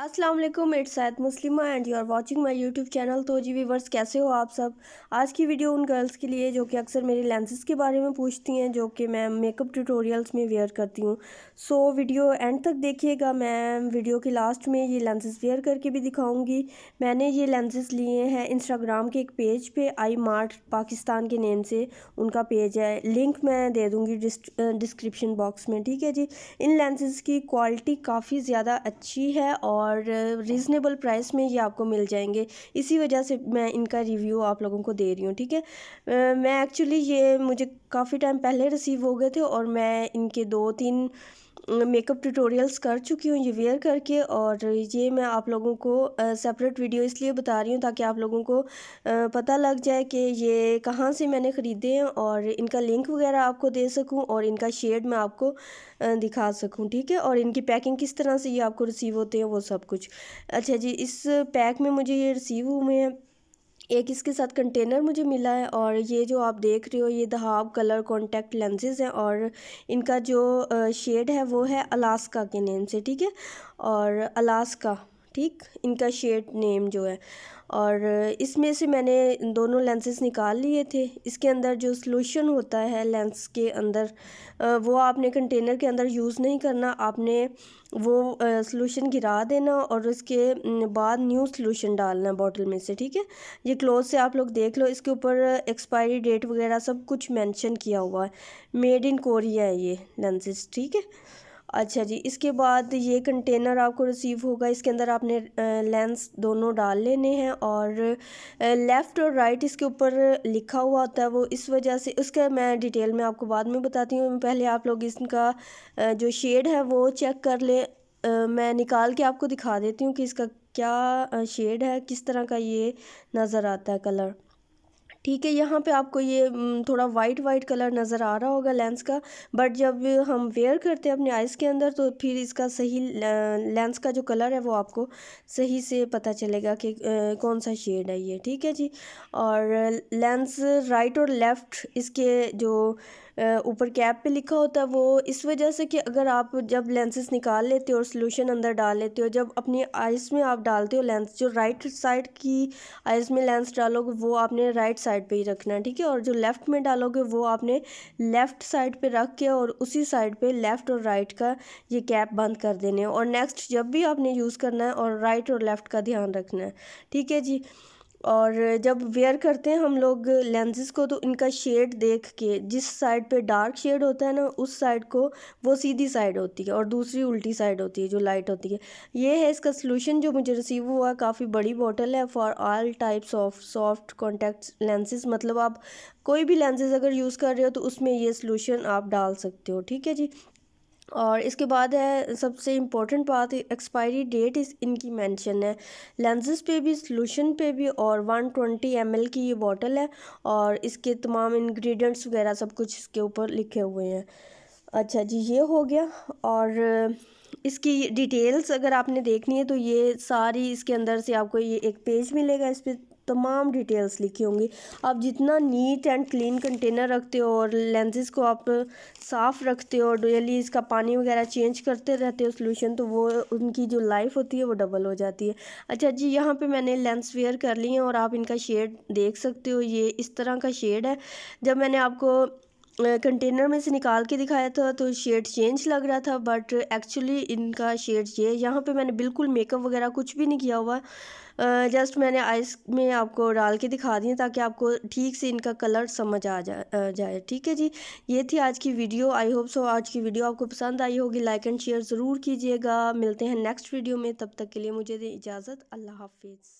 अस्सलाम वालेकुम it's Syed Muslima and you are watching my YouTube channel तो जी वीवर्स कैसे हो आप सब आज की वीडियो उन गर्ल्स के लिए जो कि अक्सर मेरे लेंसेज के बारे में पूछती हैं जो कि मैं मेकअप ट्यूटोरियल्स में वेयर करती हूँ सो so, वीडियो एंड तक देखिएगा मैं वीडियो के लास्ट में ये लेंसेज वेयर करके भी दिखाऊँगी मैंने ये लेंसेज लिए हैं इंस्टाग्राम के एक पेज पर पे, आई मार्ट पाकिस्तान के नेम से उनका पेज है लिंक मैं दे दूँगी डिस्क्रिप्शन बॉक्स में ठीक है जी इन लेंसेज की क्वालिटी काफ़ी ज़्यादा अच्छी है और और रीज़नेबल प्राइस में ये आपको मिल जाएंगे इसी वजह से मैं इनका रिव्यू आप लोगों को दे रही हूँ ठीक है मैं एक्चुअली ये मुझे काफ़ी टाइम पहले रिसीव हो गए थे और मैं इनके दो तीन मेकअप ट्यूटोरियल्स कर चुकी हूँ ये वेयर करके और ये मैं आप लोगों को सेपरेट वीडियो इसलिए बता रही हूँ ताकि आप लोगों को पता लग जाए कि ये कहाँ से मैंने ख़रीदे हैं और इनका लिंक वगैरह आपको दे सकूँ और इनका शेड मैं आपको दिखा सकूँ ठीक है और इनकी पैकिंग किस तरह से ये आपको रिसीव होते हैं वो सब कुछ अच्छा जी इस पैक में मुझे ये रिसीव हुए हैं एक इसके साथ कंटेनर मुझे मिला है और ये जो आप देख रहे हो ये दहाब कलर कॉन्टैक्ट लेंसेज हैं और इनका जो शेड है वो है अलास्का के नेम से ठीक है और अलास्का ठीक इनका शेड नेम जो है और इसमें से मैंने दोनों लेंसेज निकाल लिए थे इसके अंदर जो सॉल्यूशन होता है लेंस के अंदर वो आपने कंटेनर के अंदर यूज़ नहीं करना आपने वो सॉल्यूशन गिरा देना और उसके बाद न्यू सॉल्यूशन डालना बॉटल में से ठीक है ये क्लोज से आप लोग देख लो इसके ऊपर एक्सपायरी डेट वगैरह सब कुछ मैंशन किया हुआ है मेड इन कोरिया है ये लेंसेज ठीक है अच्छा जी इसके बाद ये कंटेनर आपको रिसीव होगा इसके अंदर आपने लेंस दोनों डाल लेने हैं और लेफ़्ट और राइट इसके ऊपर लिखा हुआ होता है वो इस वजह से उसका मैं डिटेल में आपको बाद में बताती हूँ पहले आप लोग इसका जो शेड है वो चेक कर ले मैं निकाल के आपको दिखा देती हूँ कि इसका क्या शेड है किस तरह का ये नज़र आता है कलर ठीक है यहाँ पे आपको ये थोड़ा वाइट वाइट कलर नज़र आ रहा होगा लेंस का बट जब हम वेयर करते हैं अपने आइज़ के अंदर तो फिर इसका सही लेंस का जो कलर है वो आपको सही से पता चलेगा कि कौन सा शेड है ये ठीक है जी और लेंस राइट और लेफ़्ट इसके जो ऊपर कैप पे लिखा होता है वो इस वजह से कि अगर आप जब लेंसेज निकाल लेते हो और सोल्यूशन अंदर डाल लेते हो जब अपनी आइज़ में आप डालते हो लेंस जो राइट साइड की आइज़ में लेंस डालोगे वो आपने राइट साइड पे ही रखना है ठीक है और जो लेफ़्ट में डालोगे वो आपने लेफ़्ट साइड पे रख के और उसी साइड पे लेफ़्ट और राइट का ये कैप बंद कर देने और नेक्स्ट जब भी आपने यूज़ करना है और राइट और लेफ़्ट का ध्यान रखना है ठीक है जी और जब वेयर करते हैं हम लोग लेंसेज को तो इनका शेड देख के जिस साइड पे डार्क शेड होता है ना उस साइड को वो सीधी साइड होती है और दूसरी उल्टी साइड होती है जो लाइट होती है ये है इसका सोलूशन जो मुझे रिसीव हुआ काफ़ी बड़ी बॉटल है for all types of soft contact lenses मतलब आप कोई भी लेंसेज अगर यूज़ कर रहे हो तो उसमें ये सोल्यूशन आप डाल सकते हो ठीक है जी और इसके बाद है सबसे इम्पोर्टेंट बात एक्सपायरी डेट इस इनकी मेंशन है लेंसेज पे भी सोलूशन पे भी और 120 ट्वेंटी की ये बॉटल है और इसके तमाम इंग्रेडिएंट्स वगैरह सब कुछ इसके ऊपर लिखे हुए हैं अच्छा जी ये हो गया और इसकी डिटेल्स अगर आपने देखनी है तो ये सारी इसके अंदर से आपको ये एक पेज मिलेगा इस पर तमाम डिटेल्स लिखी होंगी आप जितना नीट एंड क्लीन कंटेनर रखते हो और लेंसेज को आप साफ़ रखते हो डेली इसका पानी वगैरह चेंज करते रहते हो सोल्यूशन तो वो उनकी जो लाइफ होती है वो डबल हो जाती है अच्छा जी यहाँ पे मैंने लेंस वेयर कर ली है और आप इनका शेड देख सकते हो ये इस तरह का शेड है जब मैंने आपको कंटेनर में से निकाल के दिखाया था तो शेड चेंज लग रहा था बट एक्चुअली इनका शेड ये यहाँ पे मैंने बिल्कुल मेकअप वगैरह कुछ भी नहीं किया हुआ जस्ट मैंने आइस में आपको डाल के दिखा दिए ताकि आपको ठीक से इनका कलर समझ आ जा जाए ठीक है जी ये थी आज की वीडियो आई होप सो आज की वीडियो आपको पसंद आई होगी लाइक एंड शेयर ज़रूर कीजिएगा मिलते हैं नेक्स्ट वीडियो में तब तक के लिए मुझे दें इजाज़त अल्लाह हाफिज़